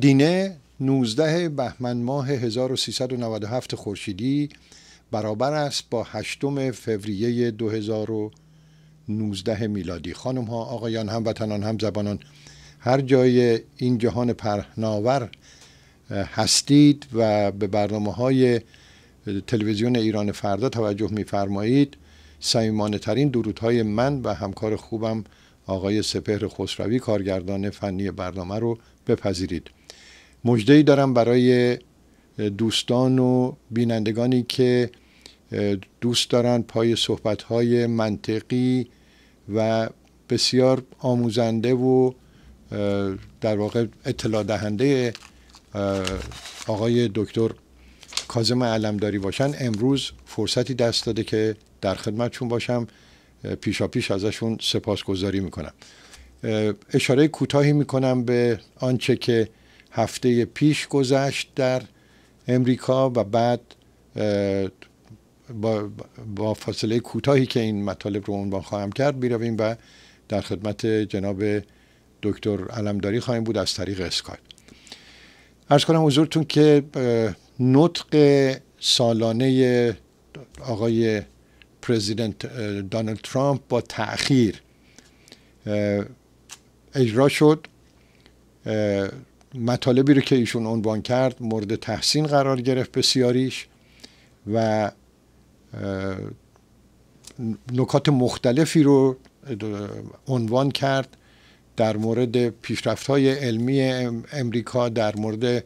دینه 19 بهمن ماه 1397 خورشیدی برابر است با 8 فوریه 2019 میلادی خانم ها آقایان وطنان هم زبانان هر جای این جهان پرناور هستید و به برنامه های تلویزیون ایران فردا توجه میفرمایید سمیمانه ترین های من و همکار خوبم آقای سپهر خسروی کارگردان فنی برنامه رو بپذیرید مجدهی دارم برای دوستان و بینندگانی که دوست دارن پای صحبت منطقی و بسیار آموزنده و در واقع اطلاع دهنده آقای دکتر کازم علمداری باشن امروز فرصتی دست داده که در خدمتشون باشم پیشا پیش ازشون سپاسگزاری میکنم اشاره کوتاهی میکنم به آنچه که هفته پیش گذشت در امریکا و بعد با, فاصله کوتاهی که این مطالب رو عنوان خواهم کرد بیرویم و در خدمت جناب دکتر علمداری خواهیم بود از طریق اسکایپ ارز کنم حضورتون که نطق سالانه آقای پرزیدنت دانالد ترامپ با تأخیر اجرا شد مطالبی رو که ایشون عنوان کرد مورد تحسین قرار گرفت بسیاریش و نکات مختلفی رو عنوان کرد در مورد پیشرفت های علمی امریکا در مورد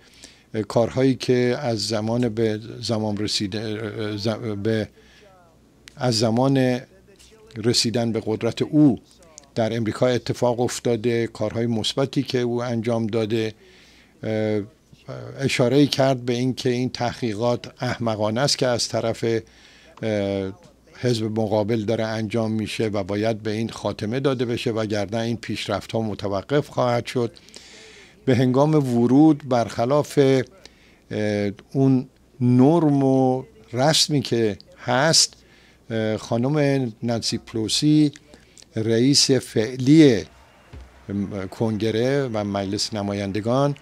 کارهایی که از زمان به زمان رسیده به از زمان رسیدن به قدرت او در امریکا اتفاق افتاده کارهای مثبتی که او انجام داده اشاره کرد به اینکه این تحقیقات احمقانه است که از طرف حزب مقابل داره انجام میشه و باید به این خاتمه داده بشه و گردن این پیشرفت ها متوقف خواهد شد به هنگام ورود برخلاف اون نرم و رسمی که هست خانم نانسی پلوسی رئیس فعلی کنگره و مجلس نمایندگان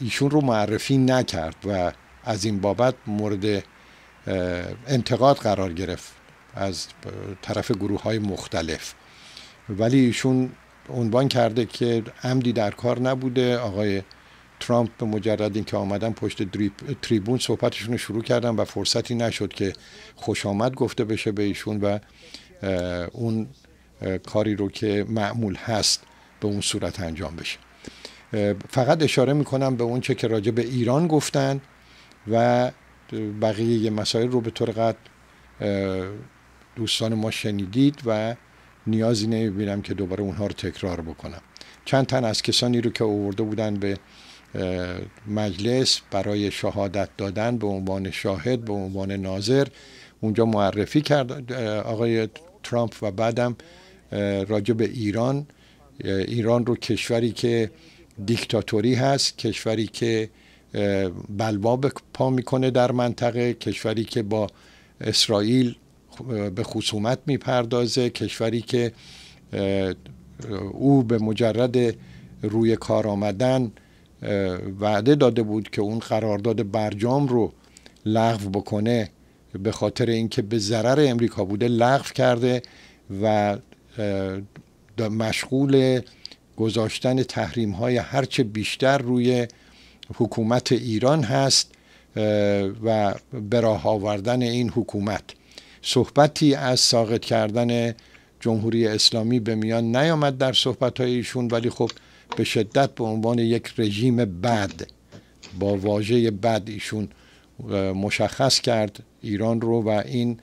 ایشون رو معرفی نکرد و از این بابت مورد انتقاد قرار گرفت از طرف گروه های مختلف ولی ایشون عنوان کرده که عمدی در کار نبوده آقای ترامپ به مجرد اینکه آمدن پشت تریبون صحبتشون رو شروع کردن و فرصتی نشد که خوش آمد گفته بشه به ایشون و اون کاری رو که معمول هست به اون صورت انجام بشه فقط اشاره میکنم به اونچه که راجع به ایران گفتن و بقیه مسائل رو به طور قد دوستان ما شنیدید و نیازی نمیبینم که دوباره اونها رو تکرار بکنم چند تن از کسانی رو که اوورده بودن به مجلس برای شهادت دادن به عنوان شاهد به عنوان ناظر اونجا معرفی کرد آقای ترامپ و بعدم راجع به ایران ایران رو کشوری که دیکتاتوری هست کشوری که بلوا پا میکنه در منطقه کشوری که با اسرائیل به خصومت میپردازه کشوری که او به مجرد روی کار آمدن وعده داده بود که اون قرارداد برجام رو لغو بکنه به خاطر اینکه به ضرر امریکا بوده لغو کرده و مشغول گذاشتن تحریم های هرچه بیشتر روی حکومت ایران هست و براه آوردن این حکومت صحبتی از ساقط کردن جمهوری اسلامی به میان نیامد در صحبت ایشون ولی خب به شدت به عنوان یک رژیم بد با واژه بد ایشون مشخص کرد ایران رو و این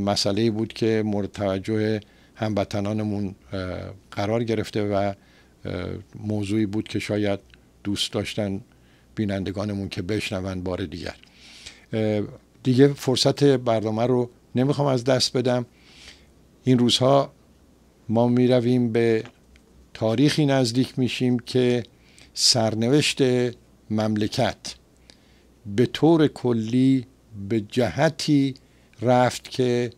مسئله بود که مورد توجه هموطنانمون قرار گرفته و موضوعی بود که شاید دوست داشتن بینندگانمون که بشنون بار دیگر دیگه فرصت برنامه رو نمیخوام از دست بدم این روزها ما میرویم به تاریخی نزدیک میشیم که سرنوشت مملکت به طور کلی به جهتی رفت که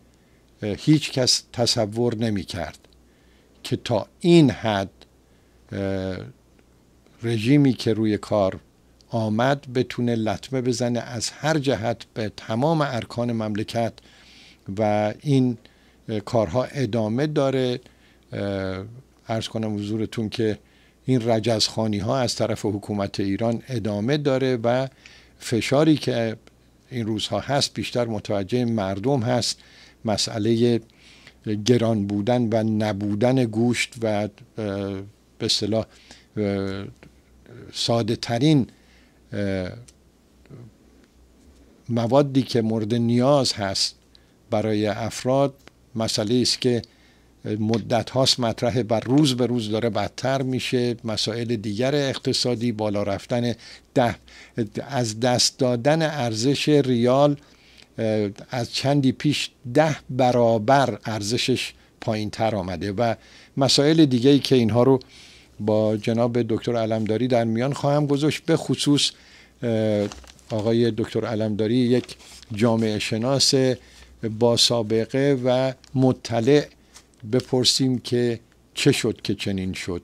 هیچ کس تصور نمیکرد که تا این حد رژیمی که روی کار آمد بتونه لطمه بزنه از هر جهت به تمام ارکان مملکت و این کارها ادامه داره ارز کنم حضورتون که این رجزخانی ها از طرف حکومت ایران ادامه داره و فشاری که این روزها هست بیشتر متوجه مردم هست مسئله گران بودن و نبودن گوشت و به اصطلاح ساده ترین موادی که مورد نیاز هست برای افراد مسئله است که مدت هاست مطرحه و روز به روز داره بدتر میشه مسائل دیگر اقتصادی بالا رفتن ده از دست دادن ارزش ریال از چندی پیش ده برابر ارزشش پایین تر آمده و مسائل دیگه ای که اینها رو با جناب دکتر علمداری در میان خواهم گذاشت به خصوص آقای دکتر علمداری یک جامعه شناس با سابقه و مطلع بپرسیم که چه شد که چنین شد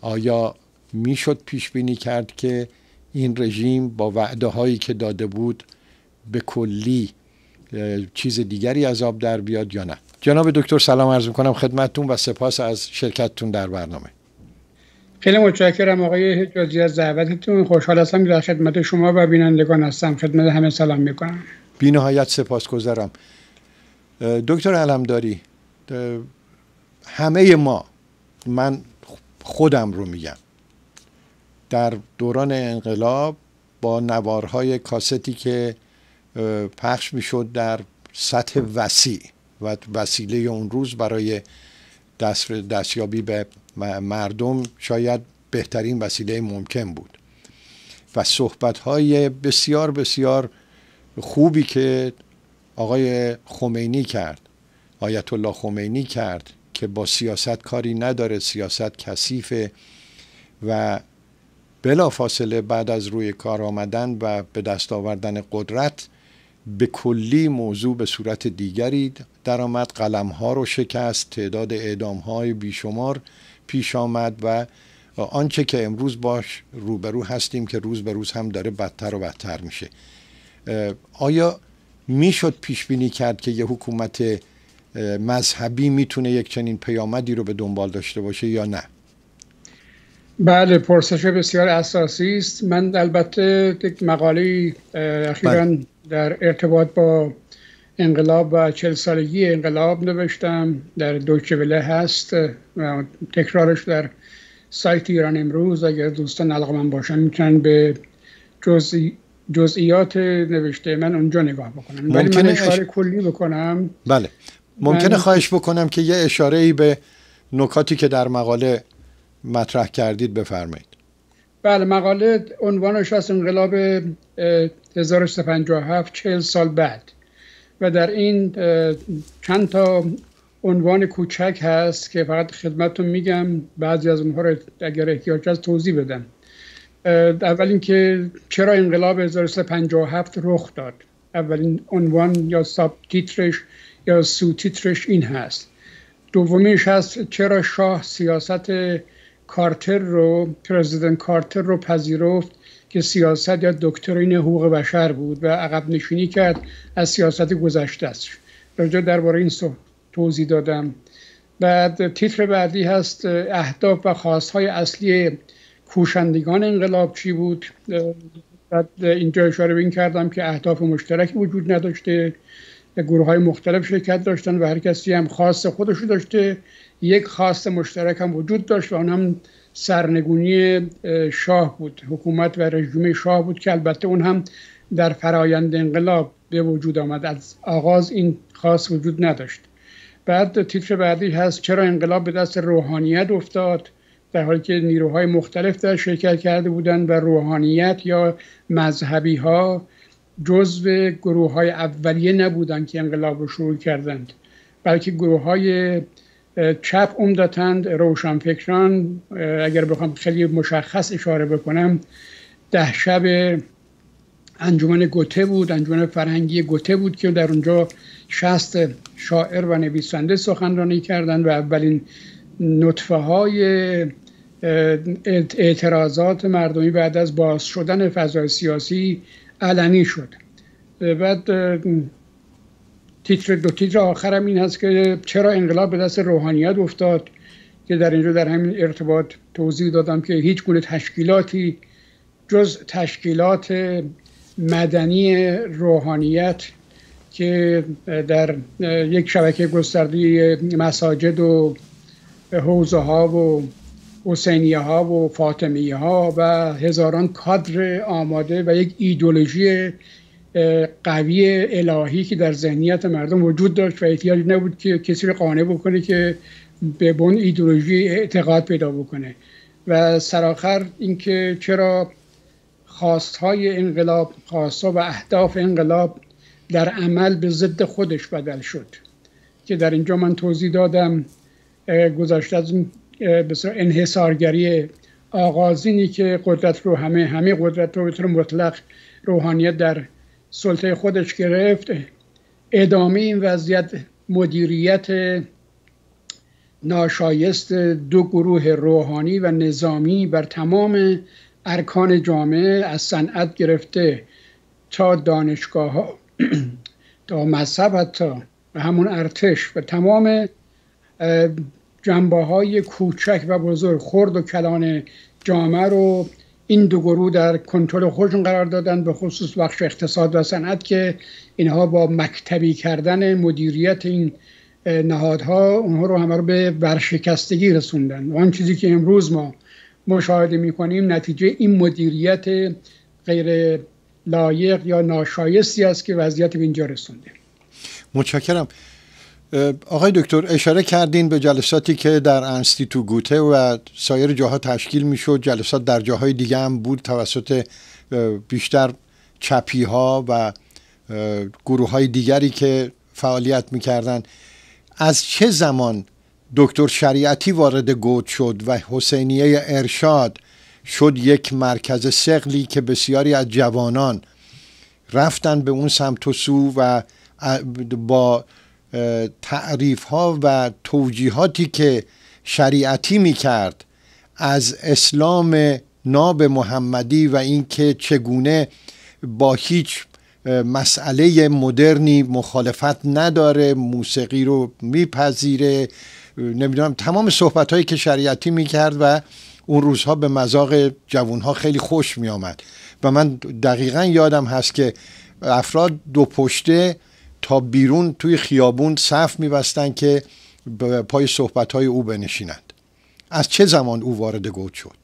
آیا میشد پیش بینی کرد که این رژیم با وعده هایی که داده بود به کلی چیز دیگری از آب در بیاد یا نه جناب دکتر سلام عرض میکنم خدمتتون و سپاس از شرکتتون در برنامه خیلی متشکرم آقای حجازی از دعوتتون خوشحال هستم که در خدمت شما و بینندگان هستم خدمت همه سلام میکنم بی نهایت گذارم. دکتر علمداری همه ما من خودم رو میگم در دوران انقلاب با نوارهای کاستی که پخش میشد در سطح وسیع و وسیله اون روز برای دست دستیابی به مردم شاید بهترین وسیله ممکن بود و صحبت های بسیار بسیار خوبی که آقای خمینی کرد آیت الله خمینی کرد که با سیاست کاری نداره سیاست کثیفه و بلا فاصله بعد از روی کار آمدن و به دست آوردن قدرت به کلی موضوع به صورت دیگری درآمد قلم ها رو شکست تعداد اعدام های بیشمار پیش آمد و آنچه که امروز باش روبرو هستیم که روز به روز هم داره بدتر و بدتر میشه آیا میشد پیش بینی کرد که یه حکومت مذهبی میتونه یک چنین پیامدی رو به دنبال داشته باشه یا نه بله پرسش بسیار اساسی است من البته یک مقاله اخیرا بله. در ارتباط با انقلاب و چل سالگی انقلاب نوشتم در دوچه هست و تکرارش در سایت ایران امروز اگر دوستان علاقه من باشن میتونن به جزئیات نوشته من اونجا نگاه بکنم ولی من اشاره کلی بکنم بله ممکنه خواهش بکنم که یه اشاره ای به نکاتی که در مقاله مطرح کردید بفرمایید بله مقاله عنوانش از انقلاب 1357 چهل سال بعد و در این چند تا عنوان کوچک هست که فقط خدمتتون میگم بعضی از اونها رو اگر احتیاج هست توضیح بدم اولین اینکه چرا انقلاب 1357 رخ داد اولین عنوان یا ساب تیترش یا سو تیترش این هست دومیش هست چرا شاه سیاست کارتر رو پرزیدنت کارتر رو پذیرفت که سیاست یا دکترین حقوق بشر بود و عقب نشینی کرد از سیاست گذشته است در درباره این توضیح دادم بعد تیتر بعدی هست اهداف و خواستهای اصلی کوشندگان انقلاب چی بود بعد اینجا اشاره به این کردم که اهداف مشترک وجود نداشته گروه های مختلف شرکت داشتن و هر کسی هم خواست خودش داشته یک خواست مشترک هم وجود داشت و آن هم سرنگونی شاه بود حکومت و رژیم شاه بود که البته اون هم در فرایند انقلاب به وجود آمد از آغاز این خاص وجود نداشت بعد تیتر بعدی هست چرا انقلاب به دست روحانیت افتاد در حالی که نیروهای مختلف در شرکت کرده بودند و روحانیت یا مذهبی ها جزو گروه های اولیه نبودند که انقلاب رو شروع کردند بلکه گروه های چپ روشن روشنفکران اگر بخوام خیلی مشخص اشاره بکنم ده شب انجمن گوته بود انجمن فرهنگی گوته بود که در اونجا شست شاعر و نویسنده سخنرانی کردند و اولین نطفه های اعتراضات مردمی بعد از باز شدن فضای سیاسی علنی شد بعد تیتر دو تیتر آخرم این هست که چرا انقلاب به دست روحانیت افتاد که در اینجا در همین ارتباط توضیح دادم که هیچ گونه تشکیلاتی جز تشکیلات مدنی روحانیت که در یک شبکه گسترده مساجد و حوزه ها و حسینیه ها و فاطمیه ها و هزاران کادر آماده و یک ایدولوژی قوی الهی که در ذهنیت مردم وجود داشت و احتیاج نبود که کسی رو قانع بکنه که به بون ایدولوژی اعتقاد پیدا بکنه و سراخر اینکه چرا خواستهای انقلاب ها و اهداف انقلاب در عمل به ضد خودش بدل شد که در اینجا من توضیح دادم گذشته از انحصارگری آغازینی که قدرت رو همه همه قدرت رو به مطلق روحانیت در سلطه خودش گرفت ادامه این وضعیت مدیریت ناشایست دو گروه روحانی و نظامی بر تمام ارکان جامعه از صنعت گرفته تا دانشگاه ها تا مذهب حتی و همون ارتش و تمام جنبه های کوچک و بزرگ خرد و کلان جامعه رو این دو گروه در کنترل خودشون قرار دادن به خصوص بخش اقتصاد و صنعت که اینها با مکتبی کردن مدیریت این نهادها اونها رو همه رو به ورشکستگی رسوندن آن چیزی که امروز ما مشاهده کنیم نتیجه این مدیریت غیر لایق یا ناشایستی است که وضعیت به اینجا رسونده متشکرم آقای دکتر اشاره کردین به جلساتی که در انستیتو گوته و سایر جاها تشکیل میشد جلسات در جاهای دیگه هم بود توسط بیشتر چپی ها و گروه های دیگری که فعالیت میکردن از چه زمان دکتر شریعتی وارد گوت شد و حسینیه ارشاد شد یک مرکز سقلی که بسیاری از جوانان رفتن به اون سمت و سو و با تعریف ها و توجیهاتی که شریعتی می از اسلام ناب محمدی و اینکه چگونه با هیچ مسئله مدرنی مخالفت نداره موسیقی رو میپذیره نمیدونم تمام صحبت هایی که شریعتی میکرد و اون روزها به مذاق ها خیلی خوش میآمد و من دقیقا یادم هست که افراد دو پشته تا بیرون توی خیابون صف میبستن که پای صحبت های او بنشینند از چه زمان او وارد گود شد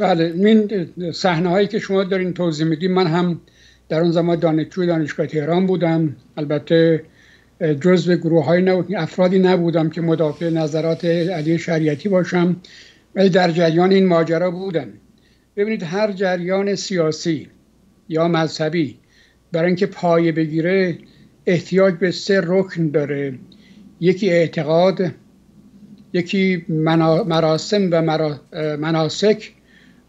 بله این صحنه هایی که شما دارین توضیح میدیم من هم در اون زمان دانشجوی دانشگاه تهران بودم البته به گروه های افرادی نبودم که مدافع نظرات علی شریعتی باشم ولی در جریان این ماجرا بودم ببینید هر جریان سیاسی یا مذهبی برای اینکه پایه بگیره احتیاج به سه رکن داره یکی اعتقاد یکی مراسم و مناسک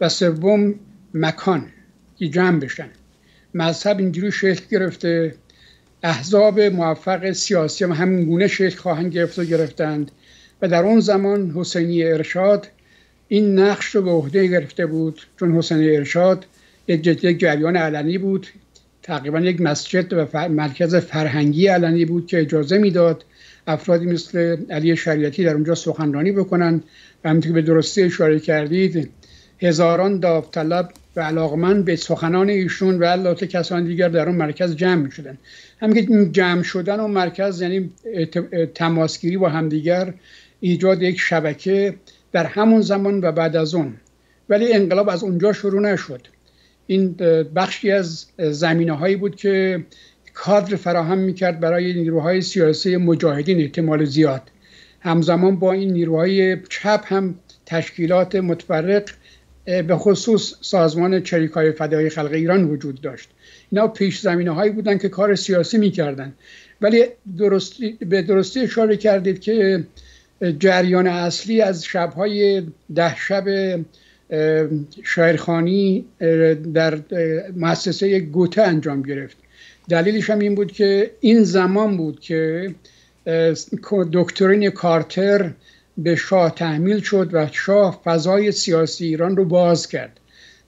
و سوم مکان که جمع بشن مذهب اینجوری شکل گرفته احزاب موفق سیاسی هم همین گونه شکل خواهند گرفت و گرفتند و در اون زمان حسینی ارشاد این نقش رو به عهده گرفته بود چون حسینی ارشاد یک جریان علنی بود تقریبا یک مسجد و مرکز فرهنگی علنی بود که اجازه میداد افرادی مثل علی شریعتی در اونجا سخنرانی بکنن و همینطور که به درستی اشاره کردید هزاران داوطلب و علاقمند به سخنان ایشون و البته کسان دیگر در اون مرکز جمع می شدن هم که جمع شدن و مرکز یعنی تماسگیری با همدیگر ایجاد یک شبکه در همون زمان و بعد از اون ولی انقلاب از اونجا شروع نشد این بخشی از زمینه هایی بود که کادر فراهم میکرد برای نیروهای سیاسی مجاهدین احتمال زیاد همزمان با این نیروهای چپ هم تشکیلات متفرق به خصوص سازمان چریکای های فدای خلق ایران وجود داشت اینا پیش زمینه هایی بودن که کار سیاسی میکردن ولی درستی به درستی اشاره کردید که جریان اصلی از شبهای ده شب شاعرخانی در مؤسسه گوته انجام گرفت دلیلش هم این بود که این زمان بود که دکترین کارتر به شاه تحمیل شد و شاه فضای سیاسی ایران رو باز کرد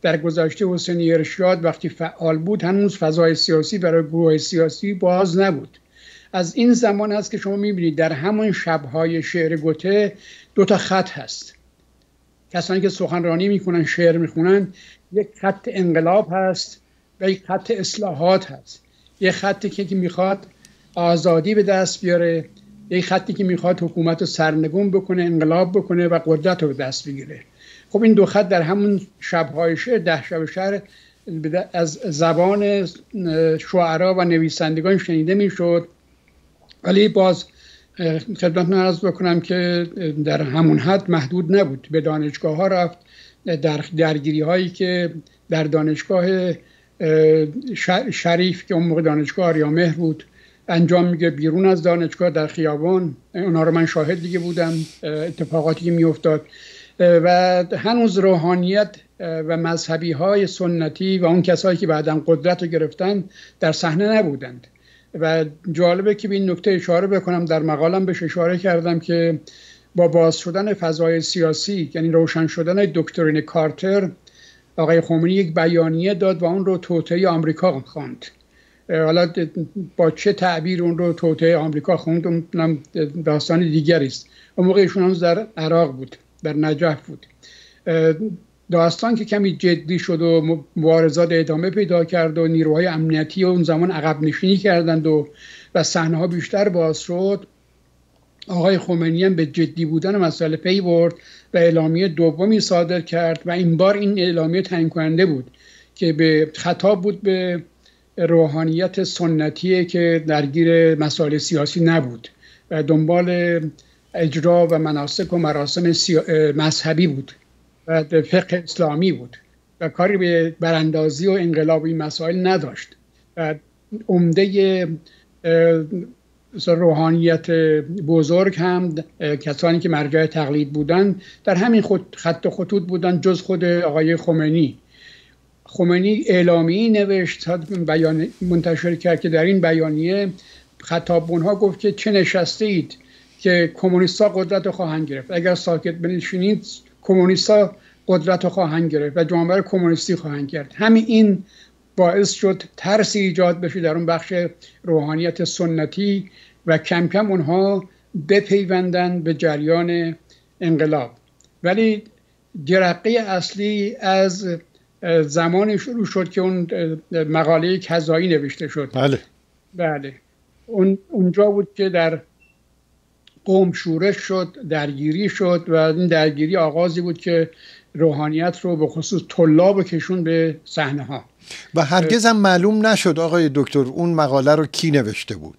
در گذشته حسین ارشاد وقتی فعال بود هنوز فضای سیاسی برای گروه سیاسی باز نبود از این زمان است که شما میبینید در همون شبهای شعر گوته دوتا خط هست کسانی که سخنرانی میکنن شعر میخونن یک خط انقلاب هست و یک خط اصلاحات هست یک خطی که میخواد آزادی به دست بیاره یک خطی که میخواد حکومت رو سرنگون بکنه انقلاب بکنه و قدرت رو به دست بگیره خب این دو خط در همون شبهای شعر ده شب شعر از زبان شعرا و نویسندگان شنیده میشد ولی باز خدمت نرز بکنم که در همون حد محدود نبود به دانشگاه ها رفت در درگیری هایی که در دانشگاه شریف که اون موقع دانشگاه مهر بود انجام میگه بیرون از دانشگاه در خیابان اونا رو من شاهد دیگه بودم اتفاقاتی که میافتاد و هنوز روحانیت و مذهبی های سنتی و اون کسایی که بعدا قدرت رو گرفتن در صحنه نبودند و جالبه که به این نکته اشاره بکنم در مقالم بهش اشاره کردم که با باز شدن فضای سیاسی یعنی روشن شدن دکترین کارتر آقای خمینی یک بیانیه داد و اون رو توطعه آمریکا خواند حالا با چه تعبیر اون رو توطعه آمریکا خوند اونم داستان دیگری است اون موقع ایشون در عراق بود در نجف بود داستان که کمی جدی شد و مبارزات ادامه پیدا کرد و نیروهای امنیتی اون زمان عقب نشینی کردند و و صحنه ها بیشتر باز شد آقای خمینی هم به جدی بودن مسئله پی برد و اعلامیه دومی صادر کرد و این بار این اعلامیه تعیین کننده بود که به خطاب بود به روحانیت سنتی که درگیر مسائل سیاسی نبود و دنبال اجرا و مناسک و مراسم مذهبی بود به فقه اسلامی بود و کاری به براندازی و انقلابی مسائل نداشت و عمده روحانیت بزرگ هم کسانی که مرجع تقلید بودند در همین خود خط و خطوط بودند جز خود آقای خمینی خمینی اعلامی نوشت بیان منتشر کرد که در این بیانیه خطاب اونها گفت که چه نشسته اید که کمونیستا قدرت رو خواهند گرفت اگر ساکت بنشینید کمونیستها قدرت رو خواهند گرفت و جامعه کمونیستی خواهند کرد همین این باعث شد ترسی ایجاد بشه در اون بخش روحانیت سنتی و کم کم اونها بپیوندن به جریان انقلاب ولی جرقه اصلی از زمانی شروع شد که اون مقاله کذایی نوشته شد بله بله اون اونجا بود که در قوم شورش شد درگیری شد و این درگیری آغازی بود که روحانیت رو به خصوص طلاب کشون به صحنه ها و هرگز هم معلوم نشد آقای دکتر اون مقاله رو کی نوشته بود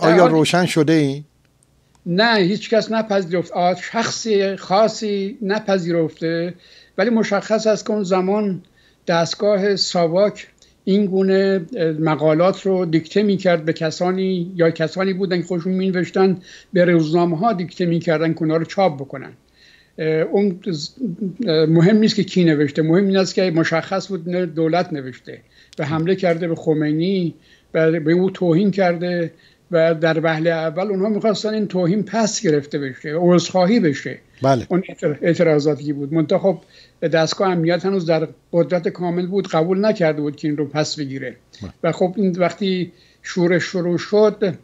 آیا روشن شده ای؟ نه هیچکس نپذیرفت شخص خاصی نپذیرفته ولی مشخص است که اون زمان دستگاه ساواک این گونه مقالات رو دیکته میکرد به کسانی یا کسانی بودن که خودشون نوشتن به روزنامه ها دیکته میکردن که رو چاپ بکنن اون مهم نیست که کی نوشته مهم نیست که مشخص بود دولت نوشته و حمله کرده به خمینی به او توهین کرده و در وهله اول اونها میخواستن این توهین پس گرفته بشه عذرخواهی بشه بله. اون اعتراضاتی بود منتها خب دستگاه امنیت هنوز در قدرت کامل بود قبول نکرده بود که این رو پس بگیره بله. و خب این وقتی شورش شروع شد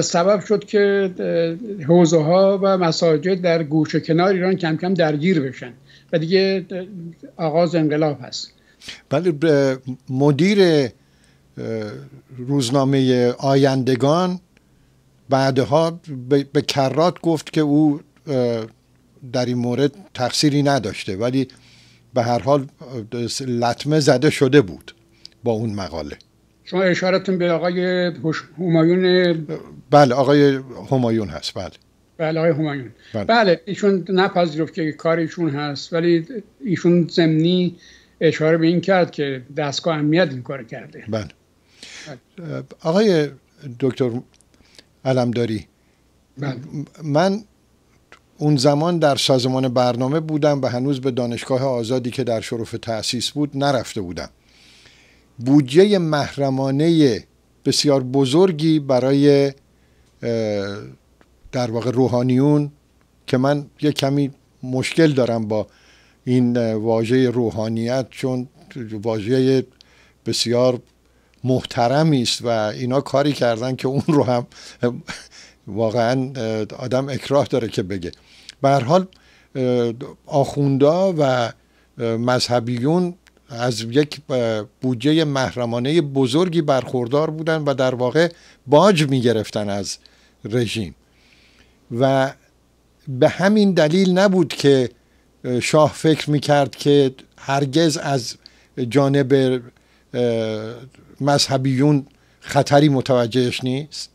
سبب شد که حوزه ها و مساجد در گوش کنار ایران کم کم درگیر بشن و دیگه آغاز انقلاب هست بله مدیر روزنامه آیندگان بعدها به،, کرات گفت که او در این مورد تقصیری نداشته ولی به هر حال لطمه زده شده بود با اون مقاله شما اشارتون به آقای همایون بله آقای همایون هست بله بله آقای همایون بله, بله ایشون نپذیرفت که کار ایشون هست ولی ایشون ضمنی اشاره به این کرد که دستگاه امنیت این کار کرده بله, بله. آقای دکتر علمداری من. بله. من اون زمان در سازمان برنامه بودم و هنوز به دانشگاه آزادی که در شرف تأسیس بود نرفته بودم بودجه محرمانه بسیار بزرگی برای در واقع روحانیون که من یه کمی مشکل دارم با این واژه روحانیت چون واژه بسیار محترمی است و اینا کاری کردن که اون رو هم واقعا آدم اکراه داره که بگه به هر حال آخوندا و مذهبیون از یک بودجه محرمانه بزرگی برخوردار بودن و در واقع باج می گرفتن از رژیم و به همین دلیل نبود که شاه فکر می کرد که هرگز از جانب مذهبیون خطری متوجهش نیست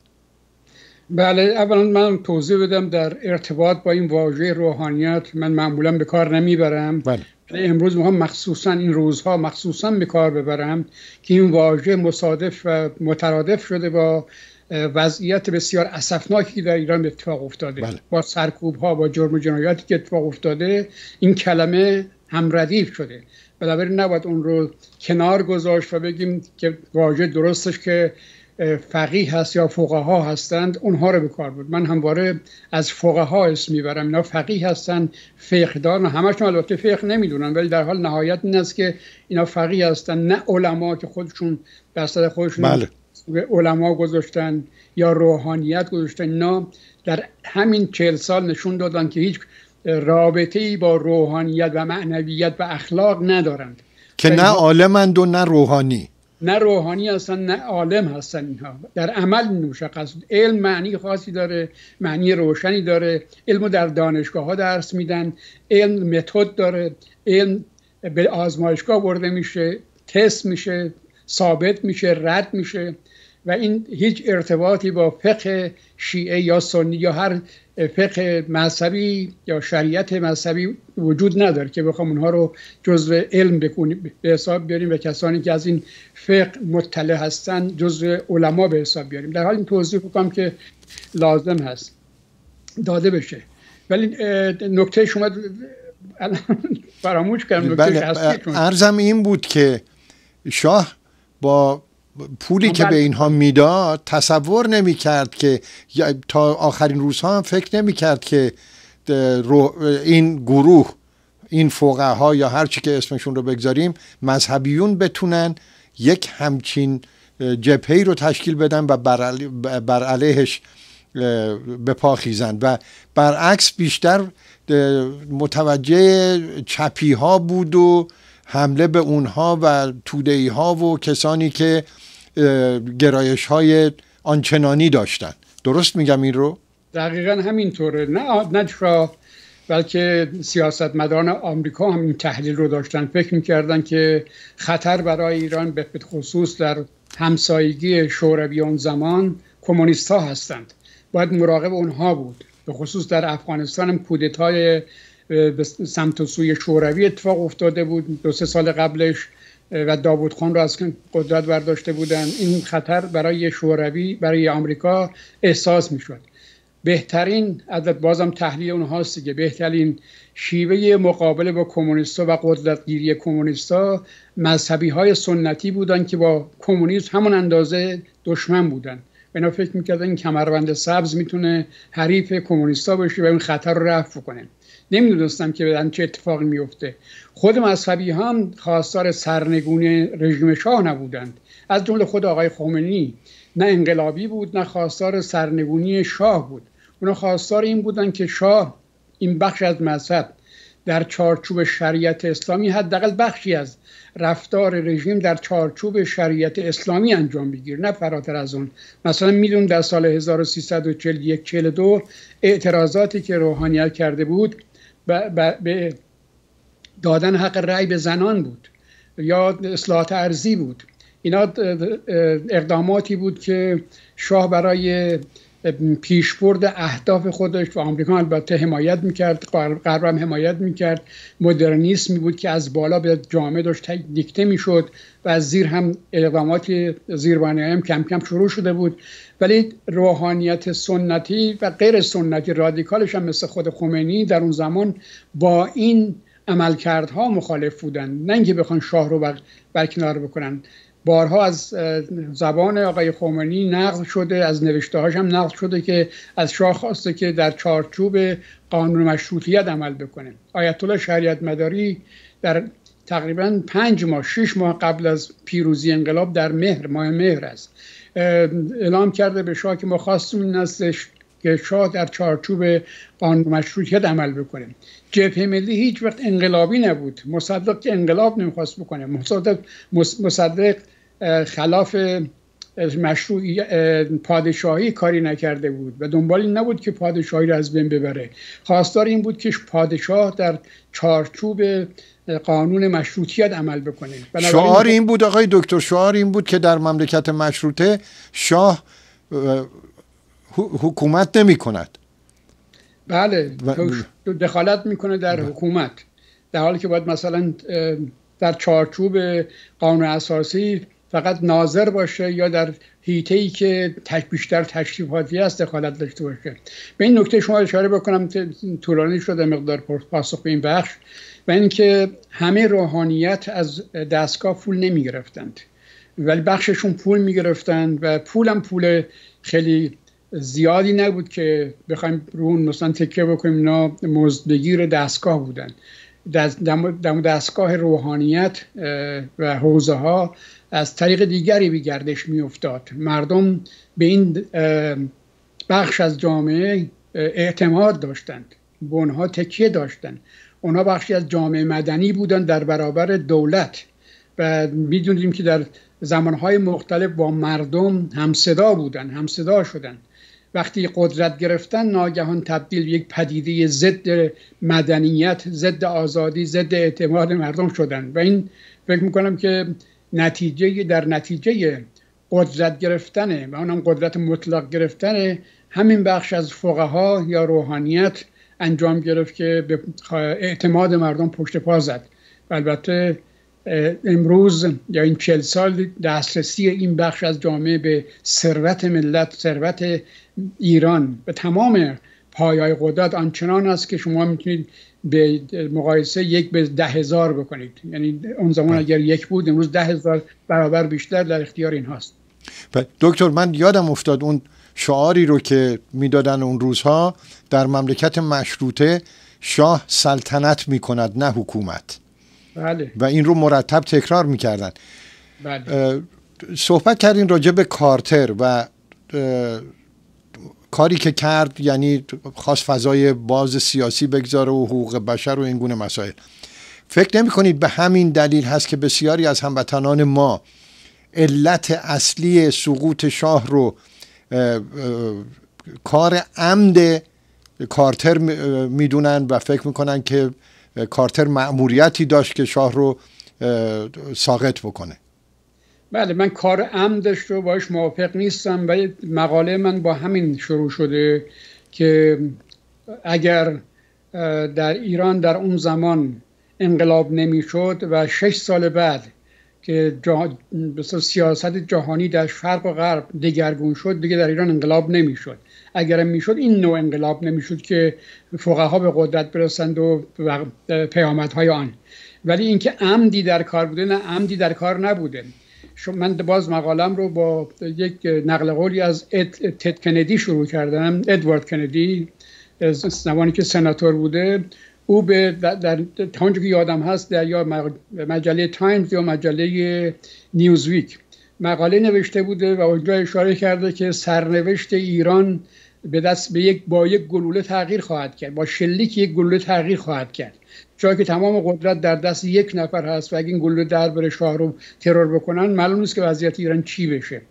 بله اولا من توضیح بدم در ارتباط با این واژه روحانیت من معمولا به کار نمیبرم بله. یعنی امروز میخوام مخصوصا این روزها مخصوصا به کار ببرم که این واژه مصادف و مترادف شده با وضعیت بسیار اسفناکی در ایران اتفاق افتاده بله. با سرکوب ها با جرم و جنایاتی که اتفاق افتاده این کلمه هم ردیف شده بنابراین نباید اون رو کنار گذاشت و بگیم که واژه درستش که فقیه هست یا فقها هستند اونها رو به کار بود من همواره از فقها اسم میبرم اینا فقیه هستند همه همشون البته فقه نمیدونن ولی در حال نهایت این است که اینا فقیه هستند نه علما که خودشون دستت خودشون بله. علما گذاشتن یا روحانیت گذاشتن اینا در همین چهل سال نشون دادن که هیچ رابطه با روحانیت و معنویت و اخلاق ندارند که نه عالمند و نه روحانی نه روحانی هستن نه عالم هستن اینها در عمل مشخص علم معنی خاصی داره معنی روشنی داره علم در دانشگاه ها درس میدن علم متد داره علم به آزمایشگاه برده میشه تست میشه ثابت میشه رد میشه و این هیچ ارتباطی با فقه شیعه یا سنی یا هر فقه مذهبی یا شریعت مذهبی وجود نداره که بخوام اونها رو جزو علم بکنیم به حساب بیاریم و کسانی که از این فقه مطلع هستن جزو علما به حساب بیاریم در حال این توضیح بکنم که لازم هست داده بشه ولی نکته شما فراموش کردم نکته بله. ارزم این بود که شاه با پولی که به اینها میداد تصور نمیکرد که تا آخرین روزها هم فکر نمیکرد که این گروه این ها یا هر چی که اسمشون رو بگذاریم مذهبیون بتونن یک همچین جبهه رو تشکیل بدن و بر علیهش به پا و برعکس بیشتر متوجه چپی ها بود و حمله به اونها و تودهی ها و کسانی که گرایش های آنچنانی داشتن درست میگم این رو؟ دقیقا همینطوره نه نجفا بلکه سیاستمداران آمریکا هم این تحلیل رو داشتن فکر میکردن که خطر برای ایران به خصوص در همسایگی شوروی اون زمان کمونیست ها هستند باید مراقب اونها بود به خصوص در افغانستان هم کودتای به سمت و سوی شوروی اتفاق افتاده بود دو سه سال قبلش و داوود خان را از قدرت برداشته بودن این خطر برای شوروی برای آمریکا احساس میشد بهترین عدد بازم تحلیل اونهاست دیگه بهترین شیوه مقابله با کمونیستا و قدرتگیری کمونیستا مذهبی های سنتی بودن که با کمونیسم همون اندازه دشمن بودن بنا فکر میکردن این کمربند سبز میتونه حریف کمونیستا بشه و این خطر رو رفع کنه نمیدونستم که بدن چه اتفاقی میفته خود مذهبی هم خواستار سرنگونی رژیم شاه نبودند از جمله خود آقای خمینی نه انقلابی بود نه خواستار سرنگونی شاه بود اونا خواستار این بودن که شاه این بخش از مذهب در چارچوب شریعت اسلامی حداقل بخشی از رفتار رژیم در چارچوب شریعت اسلامی انجام بگیر نه فراتر از اون مثلا میدون در سال 1341 42 اعتراضاتی که روحانیت کرده بود به دادن حق رأی به زنان بود یا اصلاحات ارزی بود اینا اقداماتی بود که شاه برای پیشبرد اهداف خودش و آمریکا البته حمایت میکرد غرب هم حمایت میکرد مدرنیسمی بود که از بالا به جامعه داشت دیکته میشد و از زیر هم اقدامات زیربانی هم کم کم شروع شده بود ولی روحانیت سنتی و غیر سنتی رادیکالش هم مثل خود خمینی در اون زمان با این عملکردها مخالف بودن نه اینکه بخوان شاه رو برکنار بکنن بارها از زبان آقای خمینی نقل شده از نوشته هاش هم نقل شده که از شاه خواسته که در چارچوب قانون مشروطیت عمل بکنه آیت الله شریعت مداری در تقریبا پنج ماه شش ماه قبل از پیروزی انقلاب در مهر ماه مهر است اعلام کرده به شاه که ما خواستیم این هستش شاه در چارچوب قانون مشروطیت عمل بکنه جبهه ملی هیچ وقت انقلابی نبود مصدق که انقلاب نمیخواست بکنه مصدق, مصدق خلاف مشروع پادشاهی کاری نکرده بود و دنبال این نبود که پادشاهی را از بین ببره خواستار این بود که پادشاه در چارچوب قانون مشروطیت عمل بکنه شعار این بود آقای دکتر شعار این بود که در مملکت مشروطه شاه حکومت نمی کند بله دخالت میکنه در بله. حکومت در حالی که باید مثلا در چارچوب قانون اساسی فقط ناظر باشه یا در هیته ای که بیشتر تشریفاتی است دخالت داشته باشه به این نکته شما اشاره بکنم طولانی شده مقدار پاسخ به این بخش و اینکه همه روحانیت از دستگاه پول نمی گرفتند ولی بخششون پول می گرفتند و پولم پول خیلی زیادی نبود که بخوایم رو اون مثلا تکیه بکنیم اینا مزدگیر دستگاه بودن دم دستگاه روحانیت و حوزه ها از طریق دیگری به گردش می افتاد. مردم به این بخش از جامعه اعتماد داشتند به اونها تکیه داشتند اونها بخشی از جامعه مدنی بودند در برابر دولت و میدونیم که در زمانهای مختلف با مردم همصدا بودن همصدا شدن وقتی قدرت گرفتن ناگهان تبدیل به یک پدیده ضد مدنیت ضد آزادی ضد اعتماد مردم شدن و این فکر میکنم که نتیجه در نتیجه قدرت گرفتنه و اونم قدرت مطلق گرفتن همین بخش از فقها یا روحانیت انجام گرفت که به اعتماد مردم پشت پا زد البته امروز یا این چل سال دسترسی این بخش از جامعه به ثروت ملت ثروت ایران به تمام پایای قدرت آنچنان است که شما میتونید به مقایسه یک به ده هزار بکنید یعنی اون زمان بله. اگر یک بود امروز ده هزار برابر بیشتر در اختیار این هاست دکتر من یادم افتاد اون شعاری رو که میدادن اون روزها در مملکت مشروطه شاه سلطنت میکند نه حکومت بله. و این رو مرتب تکرار میکردن بله. صحبت کردین راجع به کارتر و کاری که کرد یعنی خاص فضای باز سیاسی بگذاره و حقوق بشر و این گونه مسائل فکر نمی کنید به همین دلیل هست که بسیاری از هموطنان ما علت اصلی سقوط شاه رو کار عمد کارتر میدونن و فکر میکنن که کارتر مأموریتی داشت که شاه رو ساقط بکنه بله من کار عمدش رو باش موافق نیستم و مقاله من با همین شروع شده که اگر در ایران در اون زمان انقلاب نمیشد و شش سال بعد که جا... سیاست جهانی در شرق و غرب دگرگون شد دیگه در ایران انقلاب نمیشد اگر میشد این نوع انقلاب نمیشد که فقها به قدرت برسند و پیامدهای آن ولی اینکه عمدی در کار بوده نه عمدی در کار نبوده من باز مقالم رو با یک نقل قولی از تد کندی شروع کردم ادوارد کندی زمانی که سناتور بوده او به در که یادم هست در یا مجله تایمز یا مجله نیوزویک مقاله نوشته بوده و اونجا اشاره کرده که سرنوشت ایران به دست به یک با یک گلوله تغییر خواهد کرد با شلیک یک گلوله تغییر خواهد کرد چون که تمام قدرت در دست یک نفر هست و اگه این گلوله در بره شاه رو ترور بکنن معلوم نیست که وضعیت ایران چی بشه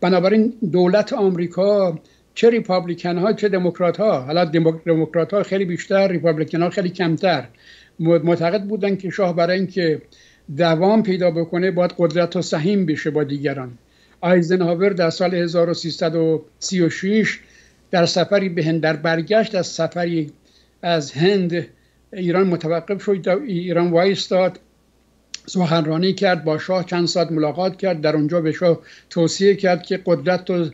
بنابراین دولت آمریکا چه ریپابلیکن ها چه دموکرات ها حالا دموکرات ها خیلی بیشتر ریپابلیکن ها خیلی کمتر معتقد بودن که شاه برای اینکه دوام پیدا بکنه باید قدرت رو سهیم بشه با دیگران آیزنهاور در سال 1336 در سفری به هند در برگشت از سفری از هند ایران متوقف شد ایران وایستاد سخنرانی کرد با شاه چند ساعت ملاقات کرد در اونجا به شاه توصیه کرد که قدرت رو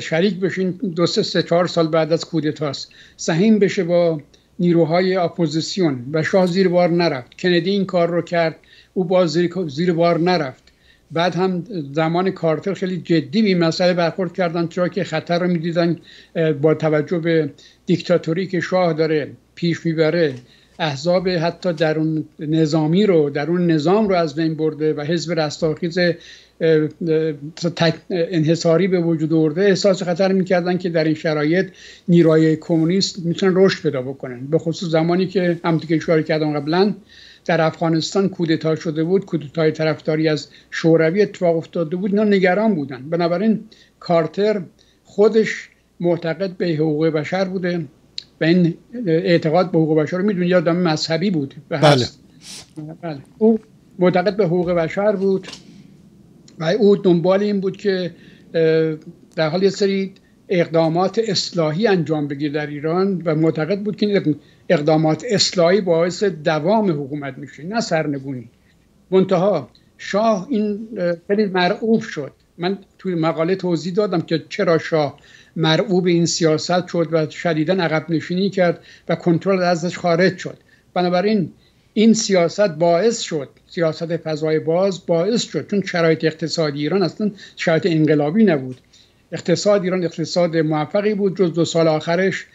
شریک بشین دو سه سه چهار سال بعد از کودتاست سهیم بشه با نیروهای اپوزیسیون و شاه زیر بار نرفت کندی این کار رو کرد او با زیر بار نرفت بعد هم زمان کارتر خیلی جدی به این مسئله برخورد کردن چرا که خطر رو میدیدن با توجه به دیکتاتوری که شاه داره پیش میبره احزاب حتی در اون نظامی رو در اون نظام رو از بین برده و حزب رستاخیز انحصاری به وجود آورده احساس خطر میکردن که در این شرایط نیروهای کمونیست میتونن رشد پیدا بکنن به خصوص زمانی که همونطور که اشاره کردم قبلا در افغانستان کودتا شده بود کودتای طرفداری از شوروی اتفاق افتاده بود اینا نگران بودن بنابراین کارتر خودش معتقد به حقوق بشر بوده و این اعتقاد به حقوق بشر رو میدونی آدم مذهبی بود بله. بله. او معتقد به حقوق بشر بود و او دنبال این بود که در حال یه سری اقدامات اصلاحی انجام بگیر در ایران و معتقد بود که این اقدامات اصلاحی باعث دوام حکومت میشه نه سرنگونی منتها شاه این خیلی مرعوب شد من توی مقاله توضیح دادم که چرا شاه مرعوب این سیاست شد و شدیدا عقب نشینی کرد و کنترل ازش خارج شد بنابراین این سیاست باعث شد سیاست فضای باز باعث شد چون شرایط اقتصادی ایران اصلا شرایط انقلابی نبود اقتصاد ایران اقتصاد موفقی بود جز دو سال آخرش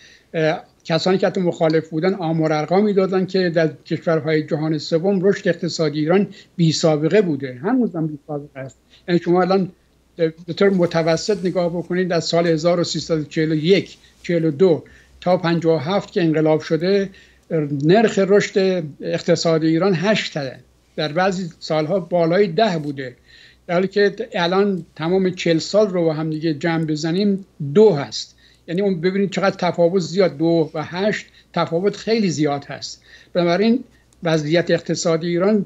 کسانی که حتی مخالف بودن آمار ارقامی دادن که در کشورهای جهان سوم رشد اقتصادی ایران بی سابقه بوده هنوز هم بی سابقه است یعنی شما الان به طور متوسط نگاه بکنید از سال 1341 42 تا 57 که انقلاب شده نرخ رشد اقتصاد ایران 8 در بعضی سالها بالای ده بوده در حالی که الان تمام چل سال رو با هم دیگه جمع بزنیم دو هست یعنی اون ببینید چقدر تفاوت زیاد دو و هشت تفاوت خیلی زیاد هست بنابراین وضعیت اقتصادی ایران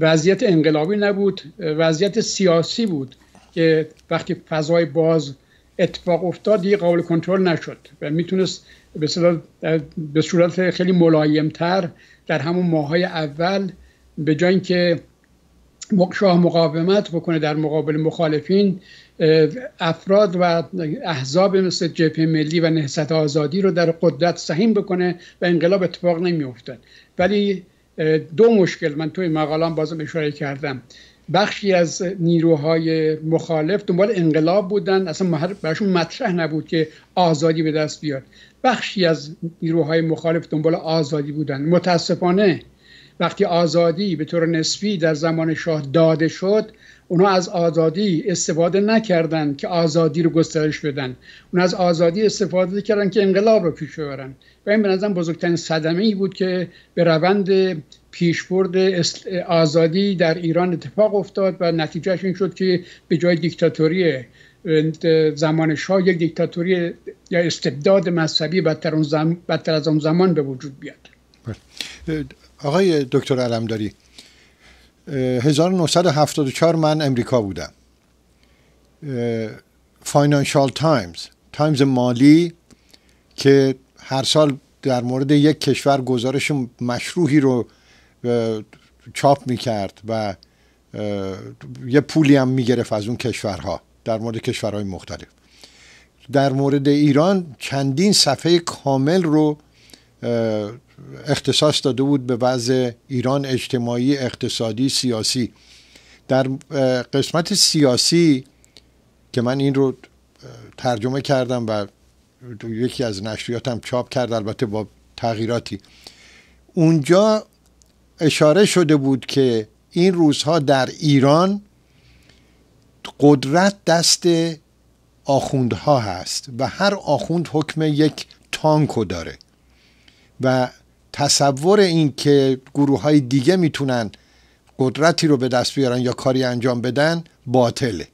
وضعیت انقلابی نبود وضعیت سیاسی بود که وقتی فضای باز اتفاق افتاد دیگه قابل کنترل نشد و میتونست به, صورت خیلی ملایمتر در همون ماهای اول به جای اینکه شاه مقاومت بکنه در مقابل مخالفین افراد و احزاب مثل جبهه ملی و نهضت آزادی رو در قدرت سهیم بکنه و انقلاب اتفاق نمیافتد ولی دو مشکل من توی مقالان بازم اشاره کردم بخشی از نیروهای مخالف دنبال انقلاب بودن اصلا براشون مطرح نبود که آزادی به دست بیاد بخشی از نیروهای مخالف دنبال آزادی بودن متاسفانه وقتی آزادی به طور نسبی در زمان شاه داده شد اونا از آزادی استفاده نکردند که آزادی رو گسترش بدن اون از آزادی استفاده کردن که انقلاب رو پیش ببرن و این به نظرم بزرگترین صدمه ای بود که به روند پیشبرد آزادی در ایران اتفاق افتاد و نتیجهش این شد که به جای دیکتاتوری زمان شاه یک دیکتاتوری یا استبداد مذهبی بدتر, بدتر از اون زمان به وجود بیاد بله. آقای دکتر علمداری 1974 من امریکا بودم فاینانشال تایمز تایمز مالی که هر سال در مورد یک کشور گزارش مشروحی رو چاپ کرد و یه پولی هم گرفت از اون کشورها در مورد کشورهای مختلف در مورد ایران چندین صفحه کامل رو اختصاص داده بود به وضع ایران اجتماعی اقتصادی سیاسی در قسمت سیاسی که من این رو ترجمه کردم و یکی از نشریاتم چاپ کرد البته با تغییراتی اونجا اشاره شده بود که این روزها در ایران قدرت دست آخوندها هست و هر آخوند حکم یک تانکو داره و تصور این که گروه های دیگه میتونن قدرتی رو به دست بیارن یا کاری انجام بدن باطله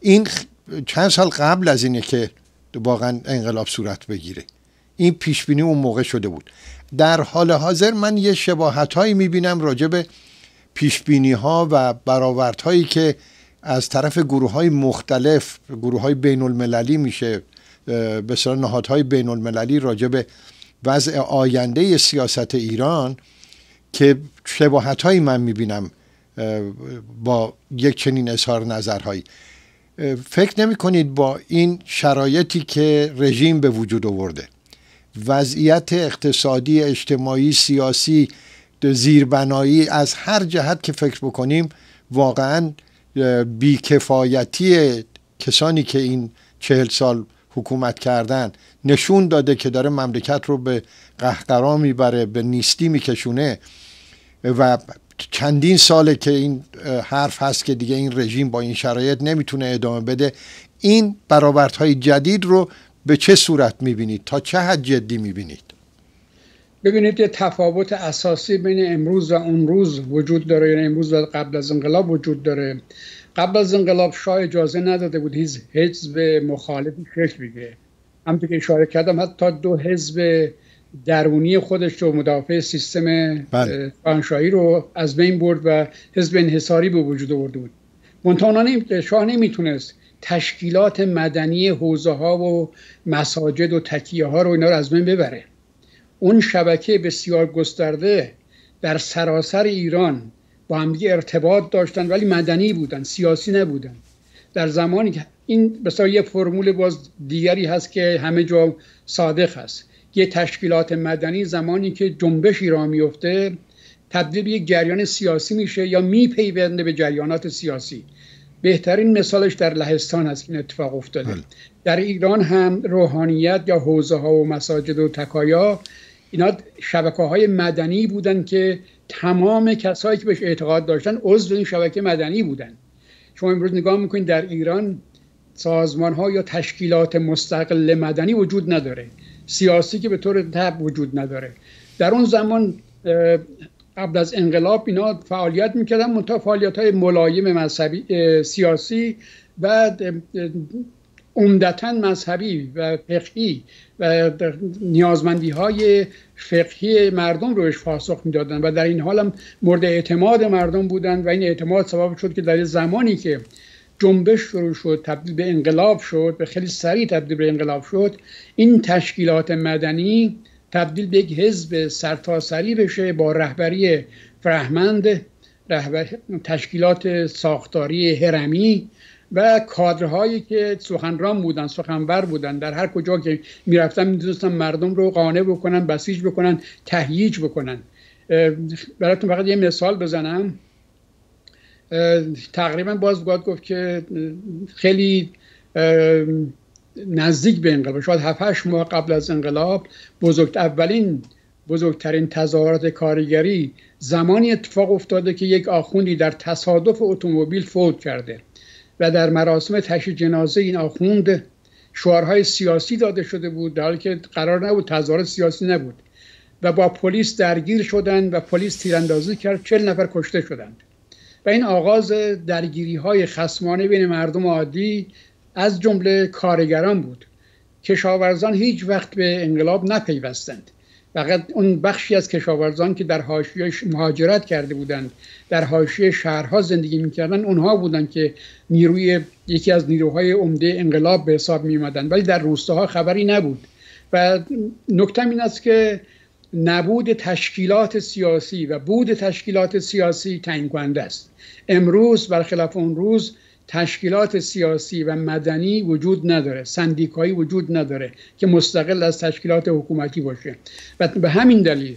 این چند سال قبل از اینه که واقعا انقلاب صورت بگیره این پیش بینی اون موقع شده بود در حال حاضر من یه شباهت هایی میبینم راجع به پیش بینی ها و برآورد هایی که از طرف گروه های مختلف گروه های بین المللی میشه به نهادهای بین المللی راجع به وضع آینده سیاست ایران که شباهت هایی من میبینم با یک چنین اظهار نظرهایی فکر نمی کنید با این شرایطی که رژیم به وجود آورده وضعیت اقتصادی اجتماعی سیاسی زیربنایی از هر جهت که فکر بکنیم واقعا بیکفایتی کسانی که این چهل سال حکومت کردن نشون داده که داره مملکت رو به قهقرا میبره به نیستی میکشونه و چندین ساله که این حرف هست که دیگه این رژیم با این شرایط نمیتونه ادامه بده این برآوردهای جدید رو به چه صورت میبینید تا چه حد جدی میبینید ببینید یه تفاوت اساسی بین امروز و اون روز وجود داره یعنی امروز و قبل از انقلاب وجود داره قبل از انقلاب شاه اجازه نداده بود هیچ حزب مخالفی شکل بگیره همونطور که اشاره کردم حتی دو حزب درونی خودش رو مدافع سیستم بله. شاهنشاهی رو از بین برد و حزب انحصاری به وجود آورده بود منتها شاه نمیتونست تشکیلات مدنی حوزه ها و مساجد و تکیه ها رو اینا رو از بین ببره اون شبکه بسیار گسترده در سراسر ایران با همدیگه ارتباط داشتن ولی مدنی بودن سیاسی نبودن در زمانی که این بسیار یه فرمول باز دیگری هست که همه جا صادق هست یه تشکیلات مدنی زمانی که جنبشی را میفته تبدیل به یک جریان سیاسی میشه یا میپیونده به جریانات سیاسی بهترین مثالش در لهستان هست که این اتفاق افتاده بله. در ایران هم روحانیت یا حوزه ها و مساجد و تکایا اینا شبکه های مدنی بودن که تمام کسایی که بهش اعتقاد داشتن عضو این شبکه مدنی بودن شما امروز نگاه میکنید در ایران سازمان ها یا تشکیلات مستقل مدنی وجود نداره سیاسی که به طور تب وجود نداره در اون زمان قبل از انقلاب اینا فعالیت میکردن منتها فعالیت های ملایم مذهبی سیاسی و عمدتا مذهبی و فقهی و نیازمندی های فقهی مردم روش فاسخ پاسخ میدادن و در این حال هم مورد اعتماد مردم بودند و این اعتماد سبب شد که در زمانی که جنبش شروع شد تبدیل به انقلاب شد به خیلی سریع تبدیل به انقلاب شد این تشکیلات مدنی تبدیل به یک حزب سرتاسری بشه با رهبری فرهمند رهبر تشکیلات ساختاری هرمی و کادرهایی که سخنران بودن سخنور بودن در هر کجا که میرفتن میدونستم مردم رو قانع بکنن بسیج بکنن تهییج بکنن براتون فقط یه مثال بزنم تقریبا باز باید گفت که خیلی نزدیک به انقلاب شاید 7 ماه قبل از انقلاب بزرگ اولین بزرگترین تظاهرات کارگری زمانی اتفاق افتاده که یک آخوندی در تصادف اتومبیل فوت کرده و در مراسم تشییع جنازه این آخوند شعارهای سیاسی داده شده بود در حالی که قرار نبود تظاهرات سیاسی نبود و با پلیس درگیر شدند و پلیس تیراندازی کرد چل نفر کشته شدند و این آغاز درگیری های خسمانه بین مردم عادی از جمله کارگران بود کشاورزان هیچ وقت به انقلاب نپیوستند فقط اون بخشی از کشاورزان که در حاشیه مهاجرت کرده بودند در حاشیه شهرها زندگی میکردن اونها بودند که نیروی یکی از نیروهای عمده انقلاب به حساب میمدن ولی در روستاها خبری نبود و نکتم این است که نبود تشکیلات سیاسی و بود تشکیلات سیاسی تعیین کننده است امروز برخلاف اون روز تشکیلات سیاسی و مدنی وجود نداره سندیکایی وجود نداره که مستقل از تشکیلات حکومتی باشه و به همین دلیل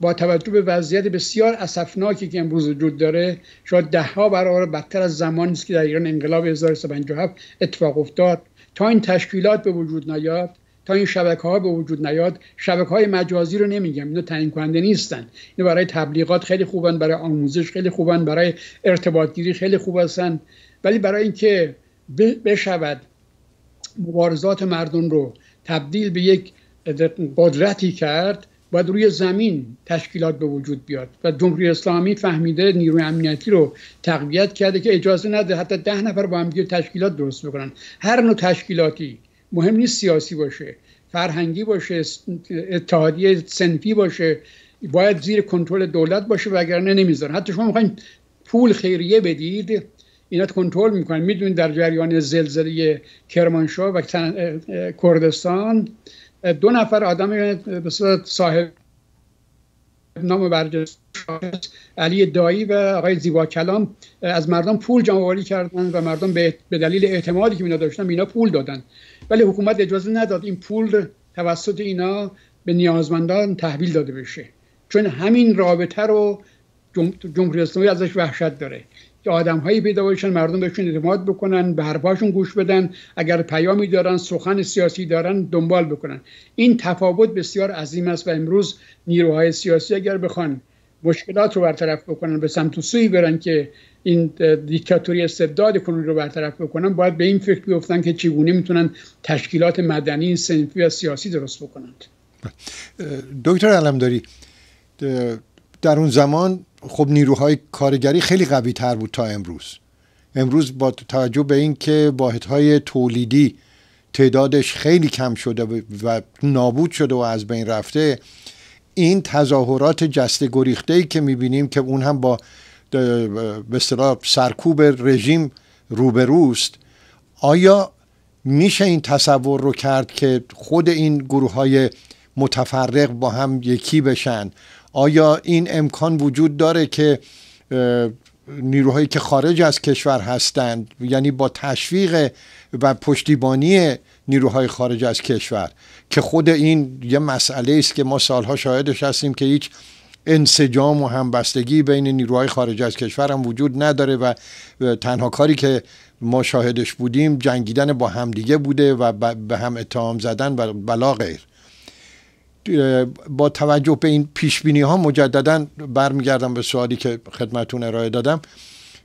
با توجه به وضعیت بسیار اسفناکی که امروز وجود داره شاید دهها برابر بدتر از زمانی است که در ایران انقلاب 1357 اتفاق افتاد تا این تشکیلات به وجود نیاد تا این شبکه ها به وجود نیاد شبکه های مجازی رو نمیگم اینا تعیین کننده نیستن اینا برای تبلیغات خیلی خوبن برای آموزش خیلی خوبن برای ارتباط گیری خیلی خوب هستن ولی برای اینکه بشود مبارزات مردم رو تبدیل به یک قدرتی کرد باید روی زمین تشکیلات به وجود بیاد و جمهوری اسلامی فهمیده نیروی امنیتی رو تقویت کرده که اجازه نده حتی ده نفر با هم تشکیلات درست بکنن هر نوع تشکیلاتی مهم نیست سیاسی باشه فرهنگی باشه اتحادیه سنفی باشه باید زیر کنترل دولت باشه وگرنه نمیذارن حتی شما میخواین پول خیریه بدید اینا کنترل میکنن میدونید در جریان زلزله کرمانشاه و کردستان دو نفر آدم به صاحب نام برجست علی دایی و آقای زیبا کلام از مردم پول آوری کردن و مردم به دلیل اعتمادی که اینا داشتن اینا پول دادن ولی حکومت اجازه نداد این پول توسط اینا به نیازمندان تحویل داده بشه چون همین رابطه رو جمهوری اسلامی ازش وحشت داره که آدمهایی پیدا بشن مردم بهشون اعتماد بکنن به حرفاشون گوش بدن اگر پیامی دارن سخن سیاسی دارن دنبال بکنن این تفاوت بسیار عظیم است و امروز نیروهای سیاسی اگر بخوان مشکلات رو برطرف بکنن به سمت سوی برن که این دیکتاتوری استبداد کنون رو برطرف بکنن باید به این فکر بیفتن که چگونه میتونن تشکیلات مدنی سنفی و سیاسی درست بکنند دکتر علمداری در اون زمان خب نیروهای کارگری خیلی قوی تر بود تا امروز امروز با توجه به اینکه واحدهای تولیدی تعدادش خیلی کم شده و نابود شده و از بین رفته این تظاهرات جسته گریخته ای که میبینیم که اون هم با به سرکوب رژیم روبروست آیا میشه این تصور رو کرد که خود این گروه های متفرق با هم یکی بشن آیا این امکان وجود داره که نیروهایی که خارج از کشور هستند یعنی با تشویق و پشتیبانی نیروهای خارج از کشور که خود این یه مسئله است که ما سالها شاهدش هستیم که هیچ انسجام و همبستگی بین نیروهای خارج از کشور هم وجود نداره و تنها کاری که ما شاهدش بودیم جنگیدن با همدیگه بوده و به هم اتهام زدن و بلا غیر با توجه به این پیش بینی ها مجددا برمیگردم به سوالی که خدمتون ارائه دادم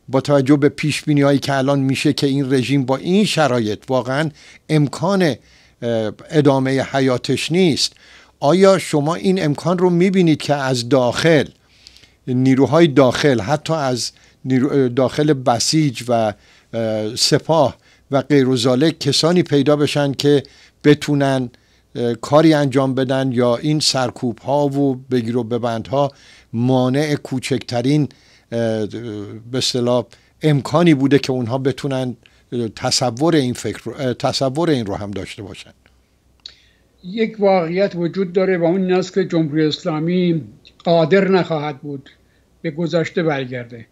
با توجه به پیش بینی هایی که الان میشه که این رژیم با این شرایط واقعا امکان ادامه حیاتش نیست آیا شما این امکان رو میبینید که از داخل نیروهای داخل حتی از داخل بسیج و سپاه و غیر کسانی پیدا بشن که بتونن کاری انجام بدن یا این سرکوب ها و بگیر و ببند ها مانع کوچکترین به اصطلاح امکانی بوده که اونها بتونن تصور این فکر تصور این رو هم داشته باشن یک واقعیت وجود داره و اون این است که جمهوری اسلامی قادر نخواهد بود به گذشته برگرده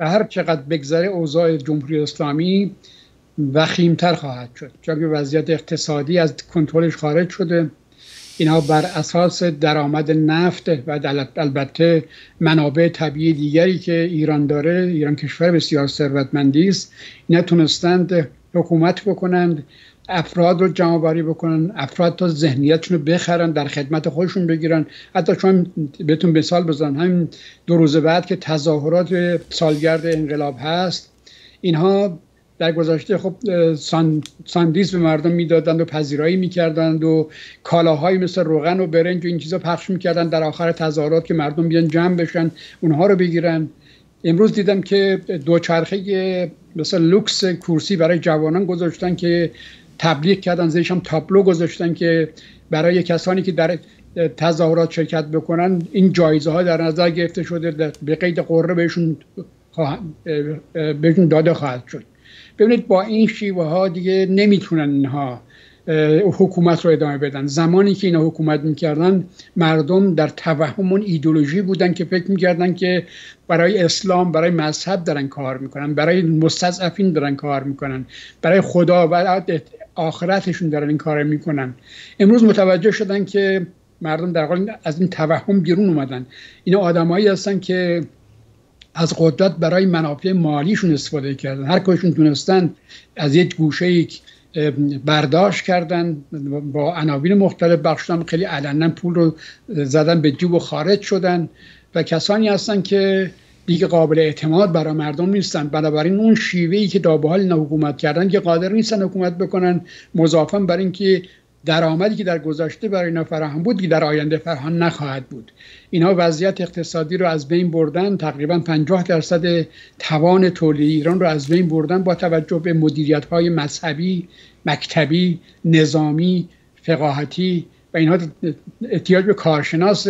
و هر چقدر بگذره اوضاع جمهوری اسلامی وخیمتر خواهد شد چون وضعیت اقتصادی از کنترلش خارج شده اینها بر اساس درآمد نفت و البته منابع طبیعی دیگری که ایران داره ایران کشور بسیار ثروتمندی است نتونستند تونستند حکومت بکنند افراد رو جمع باری بکنن افراد تا ذهنیتشون رو بخرن در خدمت خودشون بگیرن حتی چون بهتون مثال بزنم همین دو روز بعد که تظاهرات سالگرد انقلاب هست اینها در گذشته خب ساندیز به مردم میدادند و پذیرایی میکردند و کالاهایی مثل روغن و برنج و این چیزا پخش میکردند در آخر تظاهرات که مردم بیان جمع بشن اونها رو بگیرن امروز دیدم که دوچرخه مثل لوکس کورسی برای جوانان گذاشتن که تبلیغ کردن زیرش هم تابلو گذاشتن که برای کسانی که در تظاهرات شرکت بکنن این جایزه ها در نظر گرفته شده به قید قره بهشون, بهشون داده خواهد شد ببینید با این شیوه ها دیگه نمیتونن اینها حکومت رو ادامه بدن زمانی که اینا حکومت میکردن مردم در توهم ایدولوژی بودن که فکر میکردن که برای اسلام برای مذهب دارن کار میکنن برای مستضعفین دارن کار میکنن برای خدا و آخرتشون دارن این کار میکنن امروز متوجه شدن که مردم در از این توهم بیرون اومدن اینا آدمایی هستن که از قدرت برای منافع مالیشون استفاده کردن هر کدومشون تونستن از یک گوشه برداشت کردن با عناوین مختلف بخشیدن خیلی علنا پول رو زدن به جیب و خارج شدن و کسانی هستن که دیگه قابل اعتماد برای مردم نیستن بنابراین اون شیوهی که تا به حال حکومت کردن که قادر نیستن حکومت بکنن مضافا بر اینکه درآمدی که در گذشته برای اینا فراهم بود که در آینده فراهم نخواهد بود اینها وضعیت اقتصادی رو از بین بردن تقریبا 50 درصد توان تولید ایران رو از بین بردن با توجه به مدیریت های مذهبی مکتبی نظامی فقاهتی و اینها احتیاج به کارشناس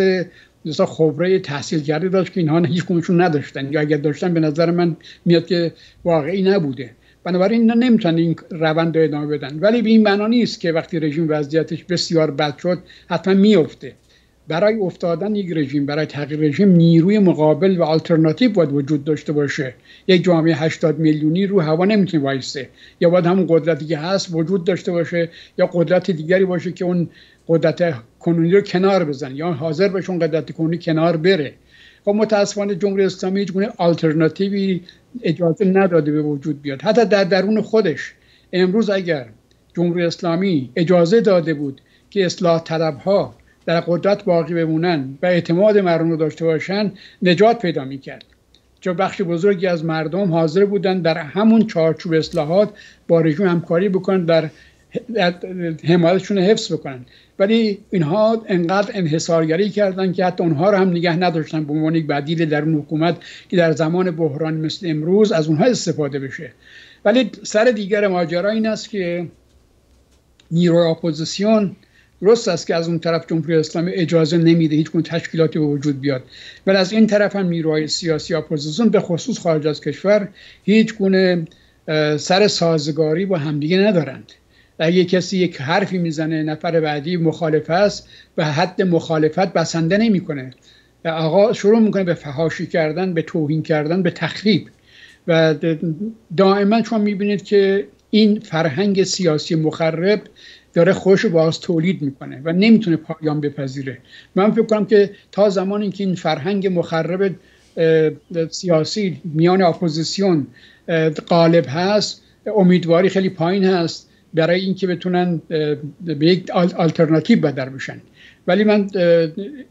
مثلا خبره تحصیل کرده داشت که اینها هیچ کمشون نداشتن یا اگر داشتن به نظر من میاد که واقعی نبوده بنابراین اینا نمیتونن این روند رو ادامه بدن ولی به این معنا نیست که وقتی رژیم وضعیتش بسیار بد شد حتما میفته برای افتادن یک رژیم برای تغییر رژیم نیروی مقابل و آلترناتیو باید وجود داشته باشه یک جامعه 80 میلیونی رو هوا نمیتونه وایسته یا باید همون قدرتی که هست وجود داشته باشه یا قدرت دیگری باشه که اون قدرت کنونی رو کنار بزن یا حاضر بشه اون قدرت کنونی کنار بره خب متاسفانه جمهوری اسلامی هیچ گونه آلترناتیوی اجازه نداده به وجود بیاد حتی در درون خودش امروز اگر جمهوری اسلامی اجازه داده بود که اصلاح ها در قدرت باقی بمونن و اعتماد مردم رو داشته باشن نجات پیدا میکرد چون بخش بزرگی از مردم حاضر بودن در همون چارچوب اصلاحات با رژیم همکاری بکنن در حمایتشون رو حفظ بکنن ولی اینها انقدر انحصارگری کردن که حتی اونها رو هم نگه نداشتن به عنوان یک بدیل در اون حکومت که در زمان بحران مثل امروز از اونها استفاده بشه ولی سر دیگر ماجرا این است که نیروی اپوزیسیون درست است که از اون طرف جمهوری اسلامی اجازه نمیده هیچ گونه تشکیلاتی به وجود بیاد ولی از این طرف هم نیروهای سیاسی اپوزیسیون به خصوص خارج از کشور هیچ گونه سر سازگاری با همدیگه ندارند اگه کسی یک حرفی میزنه نفر بعدی مخالف است و حد مخالفت بسنده نمیکنه آقا شروع میکنه به فهاشی کردن به توهین کردن به تخریب و دائما شما میبینید که این فرهنگ سیاسی مخرب داره خوش و باز تولید میکنه و نمیتونه پایان بپذیره من فکر کنم که تا زمانی که این فرهنگ مخرب سیاسی میان اپوزیسیون غالب هست امیدواری خیلی پایین هست برای اینکه بتونن به یک آلترناتیو بدر بشن ولی من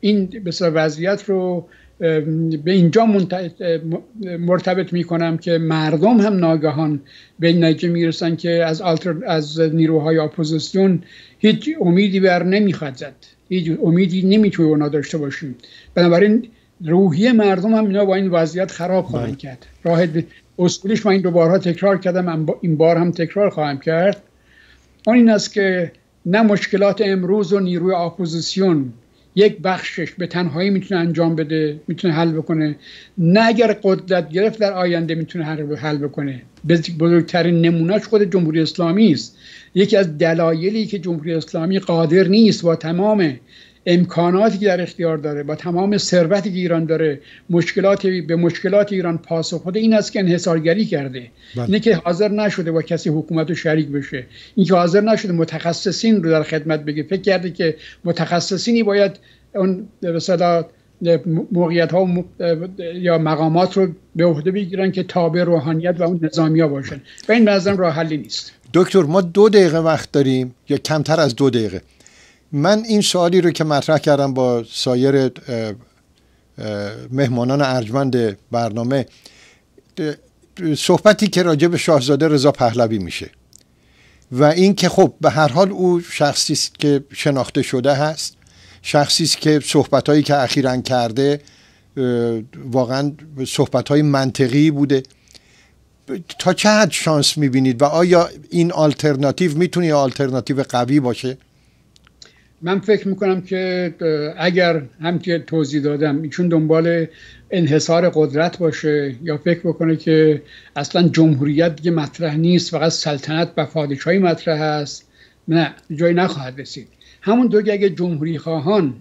این به وضعیت رو به اینجا مرتبط می کنم که مردم هم ناگهان به این نتیجه میرسن که از, از نیروهای اپوزیسیون هیچ امیدی بر نمی زد هیچ امیدی توی اونا داشته باشیم بنابراین روحی مردم هم اینا با این وضعیت خراب خواهند بله. کرد راه اصولیش من این دوبارها تکرار کردم این بار هم تکرار خواهم کرد اون این است که نه مشکلات امروز و نیروی اپوزیسیون یک بخشش به تنهایی میتونه انجام بده میتونه حل بکنه نه اگر قدرت گرفت در آینده میتونه حل بکنه بزرگترین نمونهش خود جمهوری اسلامی است یکی از دلایلی که جمهوری اسلامی قادر نیست با تمام امکاناتی که در اختیار داره با تمام ثروتی که ایران داره مشکلات به مشکلات ایران پاسخ خود این است که انحصارگری کرده بله. اینه که حاضر نشده با کسی حکومت رو شریک بشه این که حاضر نشده متخصصین رو در خدمت بگه فکر کرده که متخصصینی باید اون موقعیت ها و یا مقامات رو به عهده بگیرن که تابع روحانیت و اون ها باشن و این به راه حلی نیست دکتر ما دو دقیقه وقت داریم یا کمتر از دو دقیقه من این سوالی رو که مطرح کردم با سایر مهمانان ارجمند برنامه صحبتی که راجع به شاهزاده رضا پهلوی میشه و این که خب به هر حال او شخصی است که شناخته شده هست شخصی است که صحبتهایی که اخیرا کرده واقعا صحبت های منطقی بوده تا چه حد شانس میبینید و آیا این آلترناتیو میتونه آلترناتیو قوی باشه من فکر میکنم که اگر هم که توضیح دادم ایشون دنبال انحصار قدرت باشه یا فکر بکنه که اصلا جمهوریت دیگه مطرح نیست فقط سلطنت و پادشاهی مطرح است نه جایی نخواهد رسید همون دو اگه جمهوری خواهان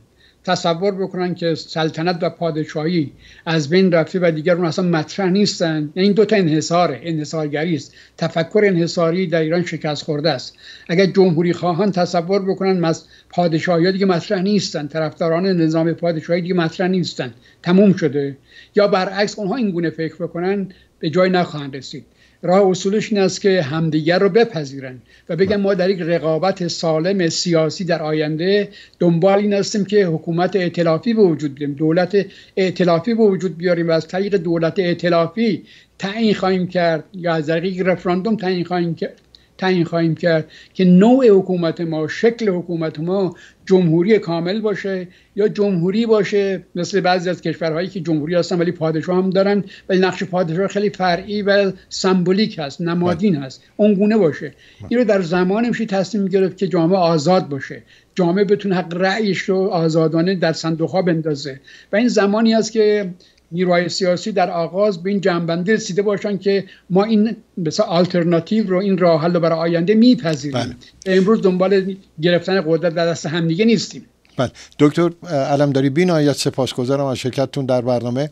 تصور بکنن که سلطنت و پادشاهی از بین رفته و دیگر اون اصلا مطرح نیستن یعنی این دوتا انحصاره انحصارگری است تفکر انحصاری در ایران شکست خورده است اگر جمهوری خواهان تصور بکنن مز... پادشاهی دیگه مطرح نیستن طرفداران نظام پادشاهی دیگه مطرح نیستن تموم شده یا برعکس اونها اینگونه فکر بکنن به جای نخواهند رسید راه اصولش این است که همدیگر رو بپذیرن و بگن ما در یک رقابت سالم سیاسی در آینده دنبال این هستیم که حکومت ائتلافی به وجود بیاریم دولت ائتلافی به وجود بیاریم و از طریق دولت ائتلافی تعیین خواهیم کرد یا از طریق رفراندوم تعیین خواهیم کرد تعیین خواهیم کرد که نوع حکومت ما شکل حکومت ما جمهوری کامل باشه یا جمهوری باشه مثل بعضی از کشورهایی که جمهوری هستن ولی پادشاه هم دارن ولی نقش پادشاه خیلی فرعی و سمبولیک هست نمادین بله. هست اونگونه باشه بله. این رو در زمان میشه تصمیم گرفت که جامعه آزاد باشه جامعه بتونه حق رأیش رو آزادانه در صندوق ها بندازه و این زمانی است که نیروهای سیاسی در آغاز به این جنبنده رسیده باشن که ما این مثلا آلترناتیو رو این راه حل رو برای آینده میپذیریم بله. امروز دنبال گرفتن قدرت در دست همدیگه نیستیم بله دکتر علمداری بین آیت سپاسگزارم از شرکتتون در برنامه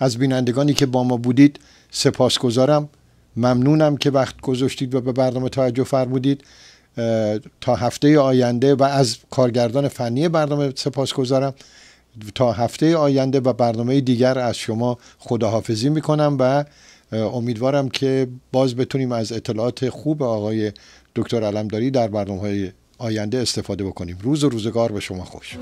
از بینندگانی که با ما بودید سپاسگزارم ممنونم که وقت گذاشتید و به برنامه توجه فرمودید تا هفته آینده و از کارگردان فنی برنامه سپاسگزارم تا هفته آینده و برنامه دیگر از شما خداحافظی میکنم و امیدوارم که باز بتونیم از اطلاعات خوب آقای دکتر علمداری در برنامه های آینده استفاده بکنیم روز و روزگار به شما خوش